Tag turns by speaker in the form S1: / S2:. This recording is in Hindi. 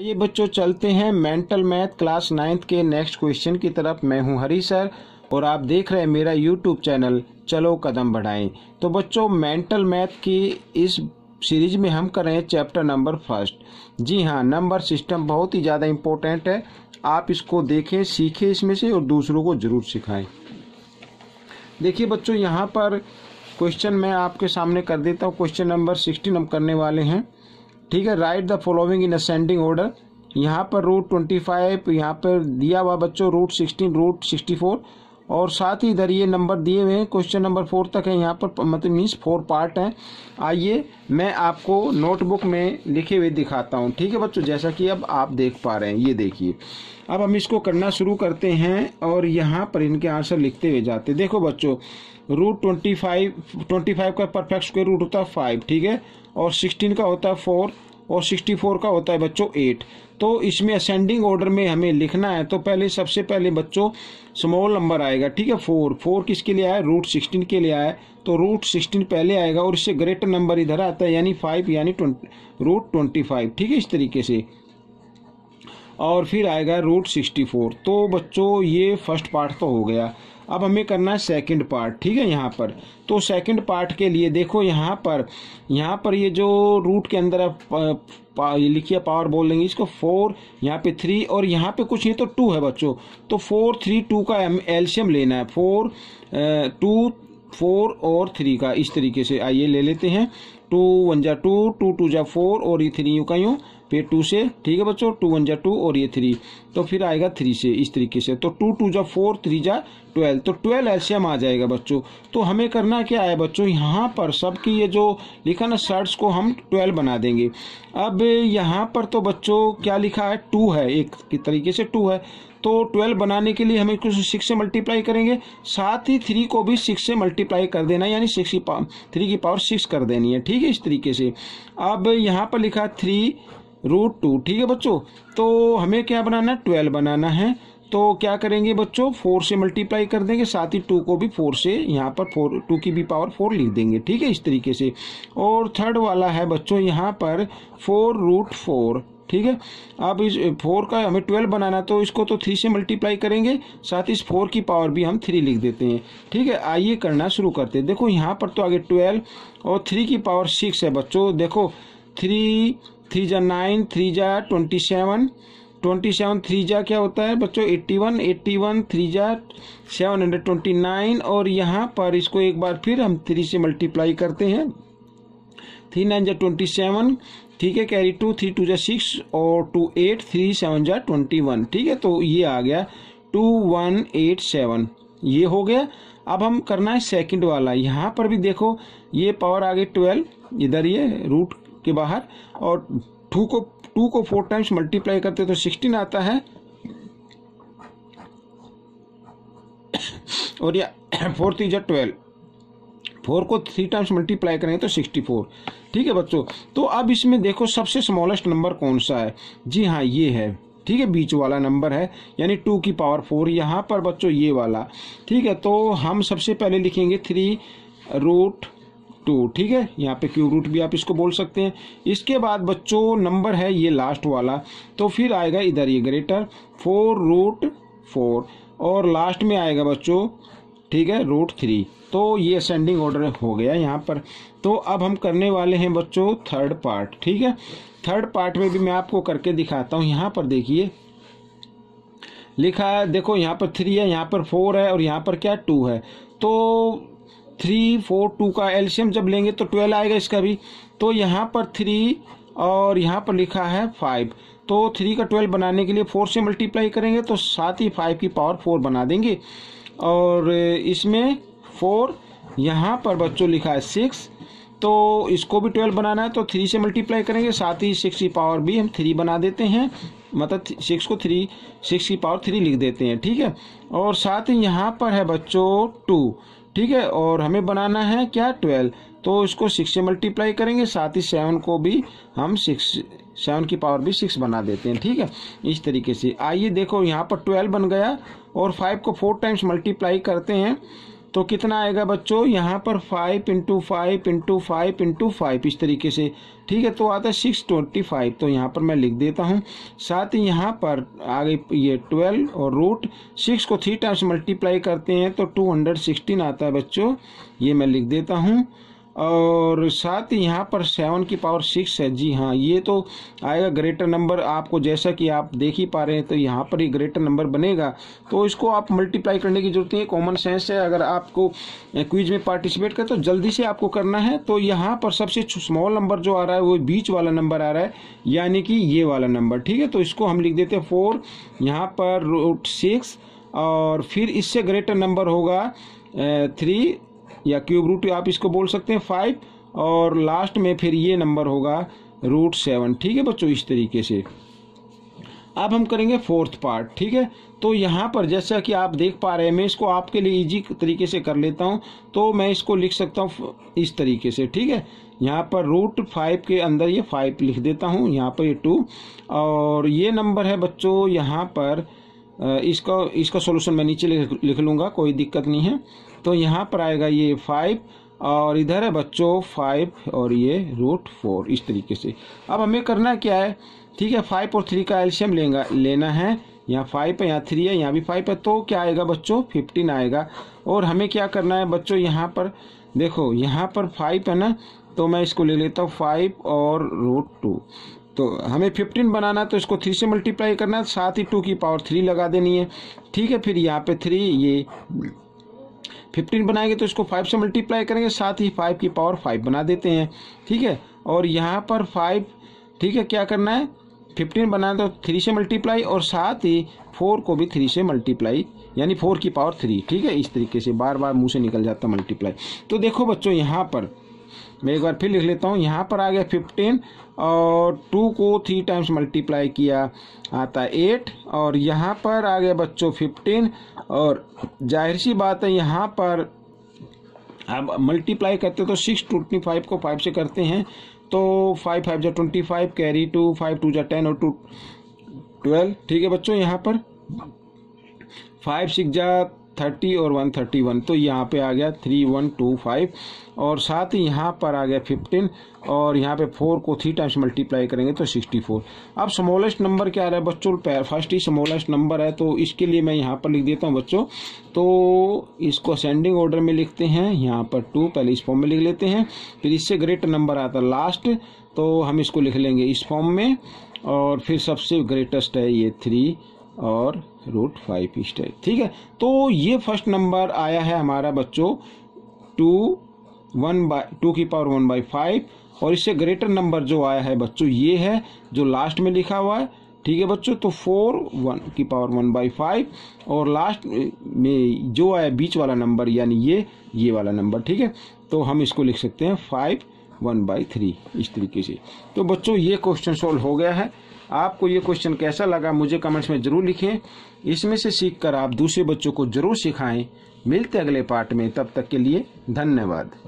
S1: ये बच्चों चलते हैं मेंटल मैथ क्लास नाइन्थ के नेक्स्ट क्वेश्चन की तरफ मैं हूँ हरी सर और आप देख रहे हैं मेरा यूट्यूब चैनल चलो कदम बढ़ाएं तो बच्चों मेंटल मैथ की इस सीरीज में हम कर रहे हैं चैप्टर नंबर फर्स्ट जी हाँ नंबर सिस्टम बहुत ही ज़्यादा इम्पोर्टेंट है आप इसको देखें सीखें इसमें से और दूसरों को ज़रूर सिखाएँ देखिए बच्चों यहाँ पर क्वेश्चन मैं आपके सामने कर देता हूँ क्वेश्चन नंबर सिक्सटीन हम करने वाले हैं ठीक है write the following in ascending order यहाँ पर रूट ट्वेंटी फाइव यहाँ पर दिया हुआ बच्चों root sixteen root sixty four और साथ ही इधर ये नंबर दिए हुए हैं क्वेश्चन नंबर फोर तक है यहाँ पर मतलब मीन्स फोर पार्ट हैं आइए मैं आपको नोटबुक में लिखे हुए दिखाता हूँ ठीक है बच्चों जैसा कि अब आप देख पा रहे हैं ये देखिए अब हम इसको करना शुरू करते हैं और यहाँ पर इनके आंसर लिखते हुए जाते देखो बच्चों root twenty five twenty five का परफेक्ट स्क्वेयर रूट होता है फाइव ठीक है और सिक्सटीन का होता है फोर और 64 का होता है बच्चों एट तो इसमें असेंडिंग ऑर्डर में हमें लिखना है तो पहले सबसे पहले बच्चों स्मॉल नंबर आएगा ठीक है फोर फोर किसके लिए आया रूट सिक्सटीन के लिए आया तो रूट सिक्सटीन पहले आएगा और इससे ग्रेटर नंबर इधर आता है यानी फाइव यानी रूट ट्वेंटी फाइव ठीक है इस तरीके से और फिर आएगा रूट सिक्सटी फोर तो बच्चों ये फर्स्ट पार्ट तो हो गया अब हमें करना है सेकंड पार्ट ठीक है यहाँ पर तो सेकंड पार्ट के लिए देखो यहाँ पर यहाँ पर ये जो रूट के अंदर आप लिखिए पावर बोल लेंगे इसको फोर यहाँ पे थ्री और यहाँ पे कुछ नहीं तो टू है बच्चों तो फोर थ्री टू का एल्शियम लेना है फोर टू फोर और थ्री का इस तरीके से आइए ले लेते हैं टू वन जा टू टू टू जा फोर और ये थ्री यू का यूँ फिर टू से ठीक है बच्चों टू वन जा टू और ये थ्री तो फिर आएगा थ्री से इस तरीके से तो टू टू जा फोर थ्री जा ट्वेल्व तो ट्वेल्व एल्शियम आ जाएगा बच्चों तो हमें करना क्या है बच्चों यहाँ पर सबकी ये जो लिखा ना शर्ट्स को हम ट्वेल्व बना देंगे अब यहाँ पर तो बच्चों क्या लिखा है टू है एक तरीके से टू है तो ट्वेल्व बनाने के लिए हमें कुछ सिक्स से मल्टीप्लाई करेंगे साथ ही थ्री को भी सिक्स से मल्टीप्लाई कर देना यानी सिक्स की पावर थ्री की पावर सिक्स कर देनी है ठीक है इस तरीके से अब यहाँ पर लिखा थ्री रूट टू ठीक है बच्चों तो हमें क्या बनाना है ट्वेल्व बनाना है तो क्या करेंगे बच्चों फोर से मल्टीप्लाई कर देंगे साथ ही टू को भी फोर से यहाँ पर फोर टू की भी पावर फोर लिख देंगे ठीक है इस तरीके से और थर्ड वाला है बच्चों यहाँ पर फोर रूट फोर ठीक है अब इस फोर का हमें ट्वेल्व बनाना तो इसको तो थ्री से मल्टीप्लाई करेंगे साथ ही इस फोर की पावर भी हम थ्री लिख देते हैं ठीक है आइए करना शुरू करते हैं देखो यहाँ पर तो आगे ट्वेल्व और थ्री की पावर सिक्स है बच्चों देखो थ्री थ्री जा नाइन थ्री जा twenty seven twenty seven three जा क्या होता है बच्चों eighty one eighty one three जा सेवन हंड्रेड ट्वेंटी नाइन और यहाँ पर इसको एक बार फिर हम थ्री से मल्टीप्लाई करते हैं थ्री नाइन जा ट्वेंटी सेवन ठीक है कैरी टू थ्री टू जा सिक्स और टू एट थ्री सेवन जा ट्वेंटी वन ठीक है तो ये आ गया टू वन एट सेवन ये हो गया अब हम करना है सेकंड वाला यहाँ पर भी देखो ये पावर आ गई ट्वेल्व इधर ये रूट के बाहर और टू को टू को फोर टाइम्स मल्टीप्लाई करते तो सिक्सटीन आता है और या फोर थ्री जट ट्वेल्व फोर को थ्री टाइम्स मल्टीप्लाई करें तो सिक्सटी फोर ठीक है बच्चों तो अब इसमें देखो सबसे स्मॉलेस्ट नंबर कौन सा है जी हाँ ये है ठीक है बीच वाला नंबर है यानी टू की पावर फोर यहाँ पर बच्चों ये वाला ठीक है तो हम सबसे पहले लिखेंगे थ्री रूट टू ठीक है यहाँ पे क्यू रूट भी आप इसको बोल सकते हैं इसके बाद बच्चों नंबर है ये लास्ट वाला तो फिर आएगा इधर ये ग्रेटर फोर रूट फोर और लास्ट में आएगा बच्चों ठीक है रूट थ्री तो ये असेंडिंग ऑर्डर हो गया यहाँ पर तो अब हम करने वाले हैं बच्चों थर्ड पार्ट ठीक है थर्ड पार्ट में भी मैं आपको करके दिखाता हूँ यहाँ पर देखिए लिखा है देखो यहाँ पर थ्री है यहाँ पर फोर है और यहाँ पर क्या टू है तो थ्री फोर टू का एल्शियम जब लेंगे तो ट्वेल्व आएगा इसका भी तो यहाँ पर थ्री और यहाँ पर लिखा है फाइव तो थ्री का ट्वेल्व बनाने के लिए फोर से मल्टीप्लाई करेंगे तो साथ ही फाइव की पावर फोर बना देंगे और इसमें फोर यहाँ पर बच्चों लिखा है सिक्स तो इसको भी ट्वेल्व बनाना है तो थ्री से मल्टीप्लाई करेंगे साथ ही सिक्स की पावर भी हम थ्री बना देते हैं मतलब सिक्स को थ्री सिक्स की पावर थ्री लिख देते हैं ठीक है और साथ ही यहाँ पर है बच्चों टू ठीक है और हमें बनाना है क्या ट्वेल्व तो इसको सिक्स से मल्टीप्लाई करेंगे साथ ही सेवन को भी हम सिक्स सेवन की पावर भी सिक्स बना देते हैं ठीक है इस तरीके से आइए देखो यहाँ पर ट्वेल्व बन गया और फाइव को फोर टाइम्स मल्टीप्लाई करते हैं तो कितना आएगा बच्चों यहाँ पर five into five into five into five इस तरीके से ठीक है तो आता है सिक्स ट्वेंटी फाइव तो यहाँ पर मैं लिख देता हूँ साथ ही यहाँ पर आ गई ये ट्वेल्व और रूट सिक्स को थ्री टाइम्स मल्टीप्लाई करते हैं तो टू हंड्रेड सिक्सटीन आता है बच्चों ये मैं लिख देता हूँ और साथ ही यहाँ पर सेवन की पावर सिक्स है जी हाँ ये तो आएगा ग्रेटर नंबर आपको जैसा कि आप देख ही पा रहे हैं तो यहाँ पर ये ग्रेटर नंबर बनेगा तो इसको आप मल्टीप्लाई करने की जरूरत नहीं है कॉमन सेंस है अगर आपको क्विज में पार्टिसिपेट करें तो जल्दी से आपको करना है तो यहाँ पर सबसे स्मॉल नंबर जो आ रहा है वो बीच वाला नंबर आ रहा है यानी कि ये वाला नंबर ठीक है तो इसको हम लिख देते हैं फोर यहाँ पर रूट सिक्स और फिर इससे ग्रेटर नंबर होगा थ्री या क्यूब रूट आप इसको बोल सकते हैं फाइव और लास्ट में फिर ये नंबर होगा रूट सेवन ठीक है बच्चों इस तरीके से अब हम करेंगे फोर्थ पार्ट ठीक है तो यहाँ पर जैसा कि आप देख पा रहे हैं मैं इसको आपके लिए इजी तरीके से कर लेता हूँ तो मैं इसको लिख सकता हूँ इस तरीके से ठीक है यहाँ पर रूट फाइव के अंदर ये फाइव लिख देता हूँ यहाँ पर ये टू और ये नंबर है बच्चों यहाँ पर इसका इसका सोल्यूशन मैं नीचे लिख, लिख लूँगा कोई दिक्कत नहीं है तो यहाँ पर आएगा ये फाइव और इधर है बच्चों फाइव और ये रूट फोर इस तरीके से अब हमें करना क्या है ठीक है फाइव और थ्री का एल्शियम लेंगे लेना है यहाँ फाइव है यहाँ थ्री है यहाँ भी फाइव है तो क्या आएगा बच्चों फिफ्टीन आएगा और हमें क्या करना है बच्चों यहाँ पर देखो यहाँ पर फाइव है ना तो मैं इसको ले लेता हूँ फाइव और रूट टू तो हमें फिफ्टीन बनाना है तो इसको थ्री से मल्टीप्लाई करना है साथ ही टू की पावर थ्री लगा देनी है ठीक है फिर यहाँ पे थ्री ये फिफ्टीन बनाएंगे तो इसको फाइव से मल्टीप्लाई करेंगे साथ ही फाइव की पावर फाइव बना देते हैं ठीक है और यहाँ पर फाइव ठीक है क्या करना है फिफ्टीन बनाए तो थ्री से मल्टीप्लाई और साथ ही फोर को भी थ्री से मल्टीप्लाई यानी फोर की पावर थ्री ठीक है इस तरीके से बार बार मुंह से निकल जाता मल्टीप्लाई तो देखो बच्चों यहाँ पर मैं एक बार फिर लिख लेता हूँ यहाँ पर आ गया फिफ्टीन और टू को थ्री टाइम्स मल्टीप्लाई किया आता एट और यहाँ पर आ गया बच्चों फिफ्टीन और जाहिर सी बात है यहाँ पर अब मल्टीप्लाई करते तो सिक्स ट्वेंटी फाइव को फाइव से करते हैं तो फाइव फाइव जा twenty five carry two five two जा टेन और टू ट्वेल्व ठीक है बच्चों यहाँ पर फाइव सिक्स जा थर्टी और वन थर्टी वन तो यहाँ पे आ गया थ्री वन टू फाइव और साथ ही यहाँ पर आ गया फिफ्टीन और यहाँ पे फोर को थ्री टाइम्स मल्टीप्लाई करेंगे तो सिक्सटी फोर अब स्मॉलेस्ट नंबर क्या आ रहा है बच्चों फर्स्ट ही स्मॉलेस्ट नंबर है तो इसके लिए मैं यहाँ पर लिख देता हूँ बच्चों तो इसको असेंडिंग ऑर्डर में लिखते हैं यहाँ पर टू पहले इस फॉर्म में लिख लेते हैं फिर इससे ग्रेट नंबर आता है लास्ट तो हम इसको लिख लेंगे इस फॉर्म में और फिर सबसे ग्रेटेस्ट है ये थ्री और रूट फाइव स्टेट ठीक है तो ये फर्स्ट नंबर आया है हमारा बच्चों टू वन बाई टू की पावर वन बाई फाइव और इससे ग्रेटर नंबर जो आया है बच्चों ये है जो लास्ट में लिखा हुआ है ठीक है बच्चों तो फोर वन की पावर वन बाई फाइव और लास्ट में जो आया बीच वाला नंबर यानी ये ये वाला नंबर ठीक है तो हम इसको लिख सकते हैं फाइव वन बाई थ्री इस तरीके से तो बच्चों ये क्वेश्चन सॉल्व हो गया है आपको ये क्वेश्चन कैसा लगा मुझे कमेंट्स में ज़रूर लिखें इसमें से सीखकर आप दूसरे बच्चों को जरूर सिखाएं मिलते अगले पार्ट में तब तक के लिए धन्यवाद